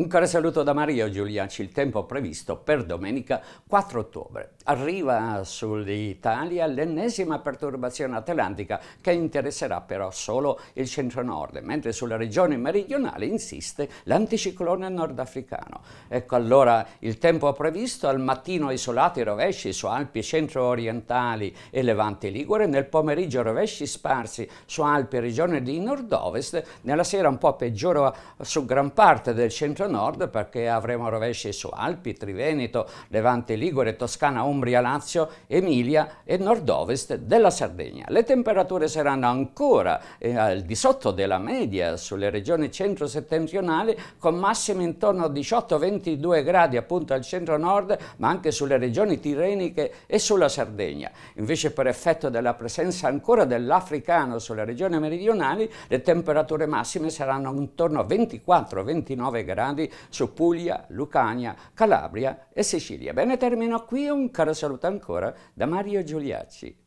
Un caro saluto da Mario Giuliacci, il tempo previsto per domenica 4 ottobre. Arriva sull'Italia l'ennesima perturbazione atlantica che interesserà però solo il centro-nord, mentre sulla regione meridionale insiste l'anticiclone nordafricano. Ecco allora il tempo previsto al mattino isolati rovesci su Alpi centro-orientali e Levante Ligure, nel pomeriggio rovesci sparsi su Alpi e regione di nord-ovest, nella sera un po' peggiora su gran parte del centro nord perché avremo rovesci su Alpi, Triveneto, Levante Ligure, Toscana, Umbria, Lazio, Emilia e nord-ovest della Sardegna. Le temperature saranno ancora eh, al di sotto della media sulle regioni centro-settentrionali con massime intorno a 18-22 gradi appunto al centro-nord ma anche sulle regioni tirreniche e sulla Sardegna. Invece per effetto della presenza ancora dell'africano sulle regioni meridionali le temperature massime saranno intorno a 24-29 gradi grandi su Puglia, Lucania, Calabria e Sicilia. Bene, termino qui un caro saluto ancora da Mario Giuliacci.